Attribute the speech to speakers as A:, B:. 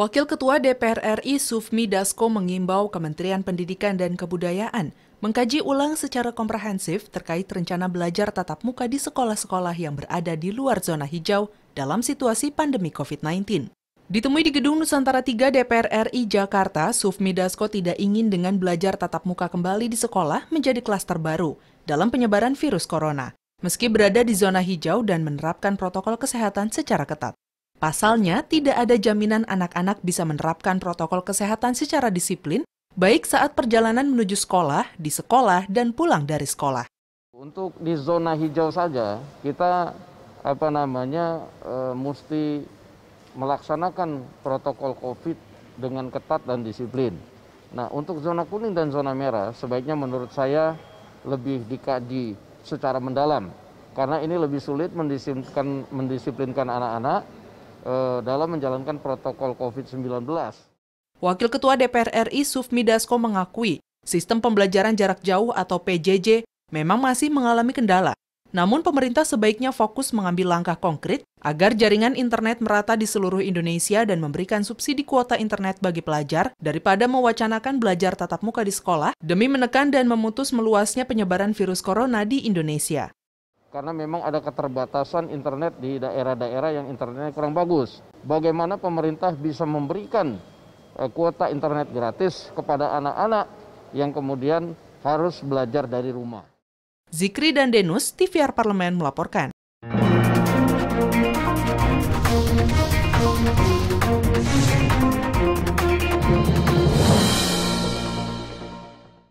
A: Wakil Ketua DPR RI Sufmi Dasko mengimbau Kementerian Pendidikan dan Kebudayaan mengkaji ulang secara komprehensif terkait rencana belajar tatap muka di sekolah-sekolah yang berada di luar zona hijau dalam situasi pandemi COVID-19. Ditemui di Gedung Nusantara 3 DPR RI Jakarta, Sufmi Dasko tidak ingin dengan belajar tatap muka kembali di sekolah menjadi klaster baru dalam penyebaran virus corona, meski berada di zona hijau dan menerapkan protokol kesehatan secara ketat. Pasalnya, tidak ada jaminan anak-anak bisa menerapkan protokol kesehatan secara disiplin, baik saat perjalanan menuju sekolah, di sekolah, dan pulang dari sekolah.
B: Untuk di zona hijau saja, kita apa namanya e, mesti melaksanakan protokol COVID dengan ketat dan disiplin. Nah, untuk zona kuning dan zona merah, sebaiknya menurut saya lebih dikaji secara mendalam, karena ini lebih sulit mendisiplinkan, mendisiplinkan anak-anak Eh, dalam menjalankan protokol COVID-19. Wakil Ketua DPR RI Sufmi Dasko mengakui sistem
A: pembelajaran jarak jauh atau PJJ memang masih mengalami kendala. Namun pemerintah sebaiknya fokus mengambil langkah konkret agar jaringan internet merata di seluruh Indonesia dan memberikan subsidi kuota internet bagi pelajar daripada mewacanakan belajar tatap muka di sekolah demi menekan dan memutus meluasnya penyebaran virus corona di Indonesia
B: karena memang ada keterbatasan internet di daerah-daerah yang internetnya kurang bagus. Bagaimana pemerintah bisa memberikan eh, kuota internet gratis kepada anak-anak yang kemudian harus belajar dari rumah. Zikri dan Denus, TVR Parlemen
A: melaporkan.